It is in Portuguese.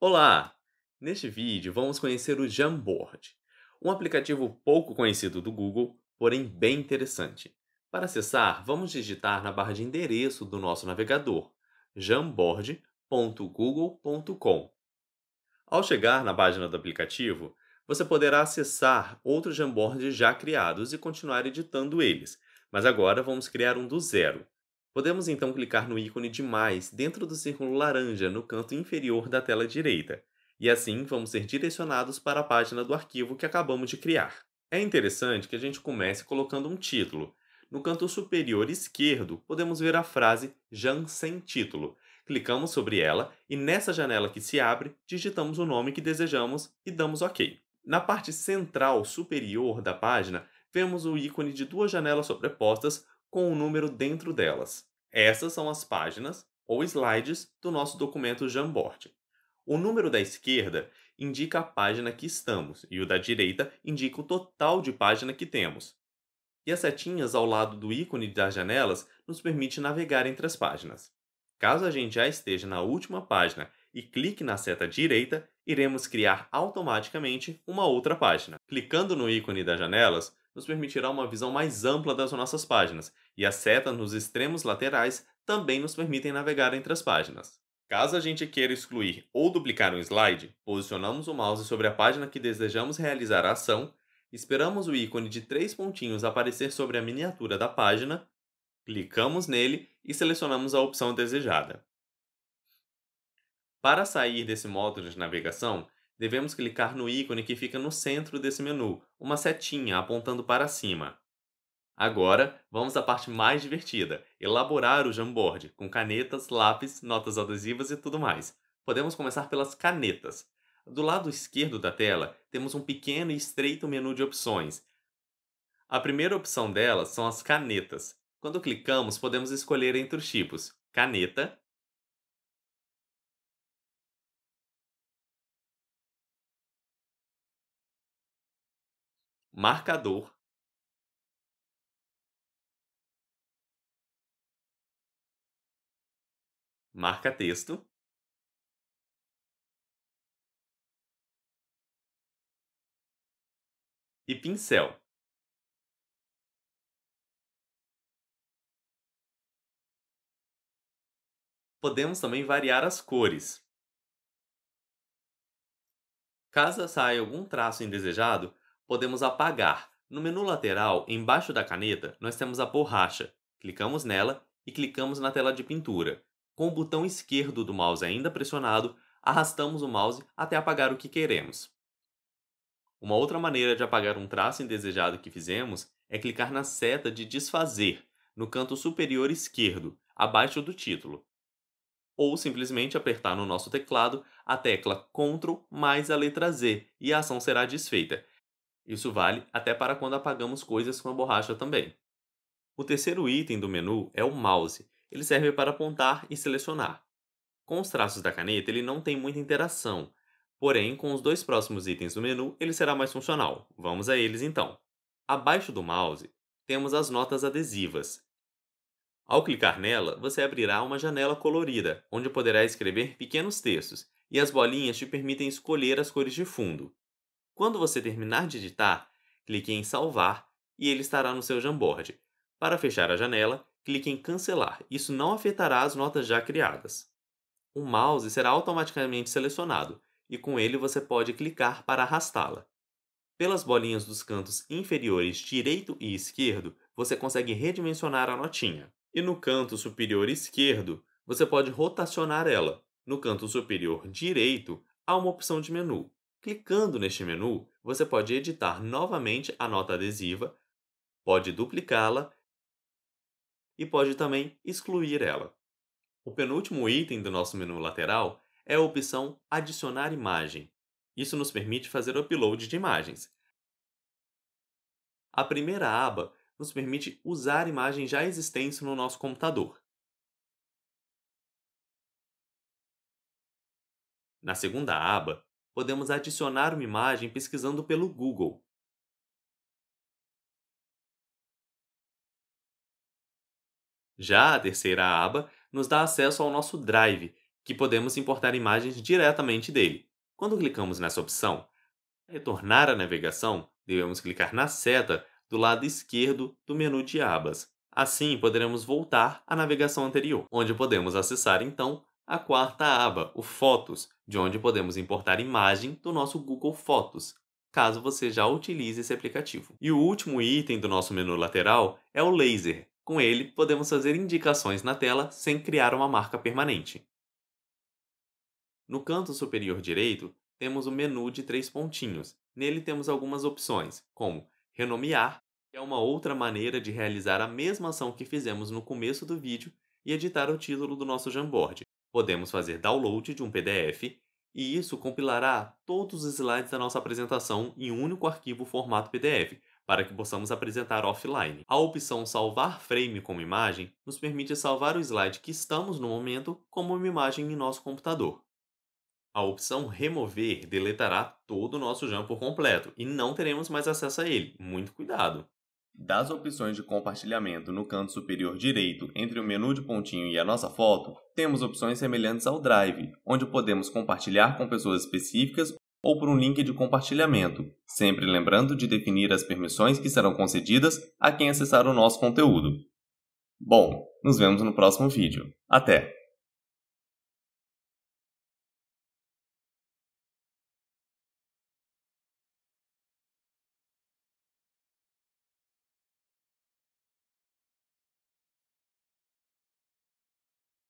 Olá! Neste vídeo vamos conhecer o Jamboard, um aplicativo pouco conhecido do Google, porém bem interessante. Para acessar, vamos digitar na barra de endereço do nosso navegador jamboard.google.com. Ao chegar na página do aplicativo, você poderá acessar outros Jamboards já criados e continuar editando eles, mas agora vamos criar um do zero. Podemos então clicar no ícone de mais dentro do círculo laranja no canto inferior da tela direita, e assim vamos ser direcionados para a página do arquivo que acabamos de criar. É interessante que a gente comece colocando um título. No canto superior esquerdo, podemos ver a frase sem Título. Clicamos sobre ela e nessa janela que se abre, digitamos o nome que desejamos e damos OK. Na parte central superior da página, vemos o ícone de duas janelas sobrepostas com o um número dentro delas. Essas são as páginas ou slides do nosso documento Jamboard. O número da esquerda indica a página que estamos e o da direita indica o total de página que temos. E as setinhas ao lado do ícone das janelas nos permite navegar entre as páginas. Caso a gente já esteja na última página e clique na seta direita, iremos criar automaticamente uma outra página. Clicando no ícone das janelas, nos permitirá uma visão mais ampla das nossas páginas, e a seta nos extremos laterais também nos permitem navegar entre as páginas. Caso a gente queira excluir ou duplicar um slide, posicionamos o mouse sobre a página que desejamos realizar a ação, esperamos o ícone de três pontinhos aparecer sobre a miniatura da página, clicamos nele e selecionamos a opção desejada. Para sair desse modo de navegação, devemos clicar no ícone que fica no centro desse menu, uma setinha apontando para cima. Agora, vamos à parte mais divertida, elaborar o Jamboard, com canetas, lápis, notas adesivas e tudo mais. Podemos começar pelas canetas. Do lado esquerdo da tela, temos um pequeno e estreito menu de opções. A primeira opção delas são as canetas. Quando clicamos, podemos escolher entre os tipos, caneta, marcador marca texto e pincel. Podemos também variar as cores. Caso saia algum traço indesejado, podemos apagar. No menu lateral, embaixo da caneta, nós temos a borracha. Clicamos nela e clicamos na tela de pintura. Com o botão esquerdo do mouse ainda pressionado, arrastamos o mouse até apagar o que queremos. Uma outra maneira de apagar um traço indesejado que fizemos é clicar na seta de desfazer, no canto superior esquerdo, abaixo do título. Ou simplesmente apertar no nosso teclado a tecla Ctrl mais a letra Z e a ação será desfeita. Isso vale até para quando apagamos coisas com a borracha também. O terceiro item do menu é o mouse. Ele serve para apontar e selecionar. Com os traços da caneta, ele não tem muita interação. Porém, com os dois próximos itens do menu, ele será mais funcional. Vamos a eles então. Abaixo do mouse, temos as notas adesivas. Ao clicar nela, você abrirá uma janela colorida, onde poderá escrever pequenos textos, e as bolinhas te permitem escolher as cores de fundo. Quando você terminar de editar, clique em salvar e ele estará no seu Jamboard. Para fechar a janela, clique em cancelar. Isso não afetará as notas já criadas. O mouse será automaticamente selecionado e com ele você pode clicar para arrastá-la. Pelas bolinhas dos cantos inferiores direito e esquerdo, você consegue redimensionar a notinha. E no canto superior esquerdo, você pode rotacionar ela. No canto superior direito, há uma opção de menu. Clicando neste menu, você pode editar novamente a nota adesiva, pode duplicá-la e pode também excluir ela. O penúltimo item do nosso menu lateral é a opção Adicionar imagem. Isso nos permite fazer o upload de imagens. A primeira aba nos permite usar imagens já existentes no nosso computador. Na segunda aba, podemos adicionar uma imagem pesquisando pelo Google. Já a terceira aba nos dá acesso ao nosso Drive, que podemos importar imagens diretamente dele. Quando clicamos nessa opção, para retornar à navegação, devemos clicar na seta do lado esquerdo do menu de abas. Assim, poderemos voltar à navegação anterior, onde podemos acessar, então, a quarta aba, o Fotos, de onde podemos importar imagem do nosso Google Fotos, caso você já utilize esse aplicativo. E o último item do nosso menu lateral é o Laser. Com ele, podemos fazer indicações na tela sem criar uma marca permanente. No canto superior direito, temos o menu de três pontinhos. Nele temos algumas opções, como renomear, que é uma outra maneira de realizar a mesma ação que fizemos no começo do vídeo, e editar o título do nosso Jamboard. Podemos fazer download de um PDF e isso compilará todos os slides da nossa apresentação em um único arquivo formato PDF, para que possamos apresentar offline. A opção Salvar Frame como imagem nos permite salvar o slide que estamos no momento como uma imagem em nosso computador. A opção Remover deletará todo o nosso jam por completo e não teremos mais acesso a ele. Muito cuidado! Das opções de compartilhamento no canto superior direito entre o menu de pontinho e a nossa foto, temos opções semelhantes ao Drive, onde podemos compartilhar com pessoas específicas ou por um link de compartilhamento, sempre lembrando de definir as permissões que serão concedidas a quem acessar o nosso conteúdo. Bom, nos vemos no próximo vídeo. Até!